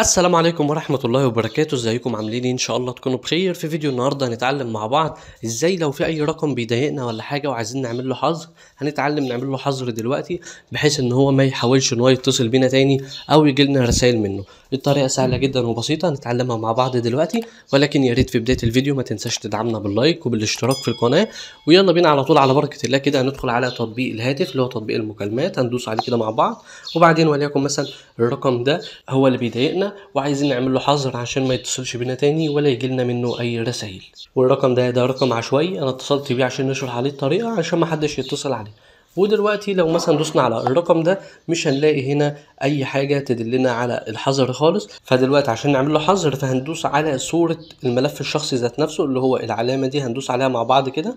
السلام عليكم ورحمة الله وبركاته ازيكم عاملين ايه؟ ان شاء الله تكونوا بخير في فيديو النهاردة هنتعلم مع بعض ازاي لو في اي رقم بيضايقنا ولا حاجة وعايزين نعمل له حظر هنتعلم نعمل له حظر دلوقتي بحيث ان هو ما يحاولش ان هو يتصل بينا تاني او يجي لنا رسائل منه بطريقه سهله جدا وبسيطه نتعلمها مع بعض دلوقتي ولكن يا ريت في بدايه الفيديو ما تنساش تدعمنا باللايك وبالاشتراك في القناه ويلا بينا على طول على بركه الله كده هندخل على تطبيق الهاتف اللي هو تطبيق المكالمات هندوس عليه كده مع بعض وبعدين وليكن مثلا الرقم ده هو اللي بيضايقنا وعايزين نعمل له حظر عشان ما يتصلش بينا تاني ولا يجي لنا منه اي رسائل والرقم ده ده رقم عشوائي انا اتصلت بيه عشان نشرح عليه الطريقه عشان ما حدش يتصل عليه ودلوقتي لو مثلا دوسنا على الرقم ده مش هنلاقي هنا اي حاجه تدلنا على الحظر خالص فدلوقتي عشان نعمل له حظر فهندوس على صوره الملف الشخصي ذات نفسه اللي هو العلامه دي هندوس عليها مع بعض كده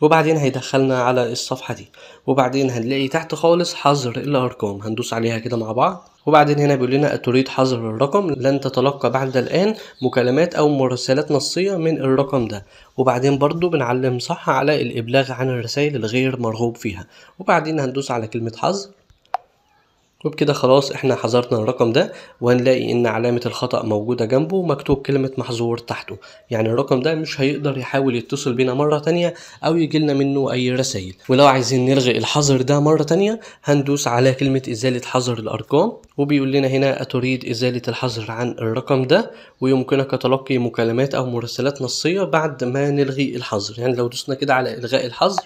وبعدين هيدخلنا على الصفحة دي وبعدين هنلاقي تحت خالص حظر الأرقام هندوس عليها كده مع بعض وبعدين هنا بيقول لنا تريد حظر الرقم لن تتلقى بعد الآن مكالمات أو مراسلات نصية من الرقم ده وبعدين برضو بنعلم صح على الإبلاغ عن الرسائل الغير مرغوب فيها وبعدين هندوس على كلمة حظر وبكده طيب خلاص احنا حذرنا الرقم ده وهنلاقي ان علامة الخطأ موجودة جنبه ومكتوب كلمة محظور تحته يعني الرقم ده مش هيقدر يحاول يتصل بينا مرة تانية او يجيلنا منه اي رسائل ولو عايزين نلغي الحظر ده مرة تانية هندوس على كلمة ازالة حظر الارقام وبيقول لنا هنا اتريد ازالة الحظر عن الرقم ده ويمكنك تلقي مكالمات او مراسلات نصية بعد ما نلغي الحظر يعني لو دوسنا كده على الغاء الحظر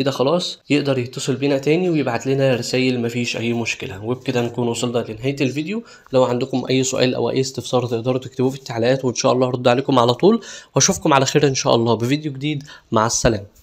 كده خلاص يقدر يتصل بينا تاني ويبعت لنا رسايل مفيش اي مشكله وبكده نكون وصلنا لنهايه الفيديو لو عندكم اي سؤال او اي استفسار تقدروا تكتبوه في التعليقات وان شاء الله هرد عليكم على طول واشوفكم على خير ان شاء الله بفيديو جديد مع السلامه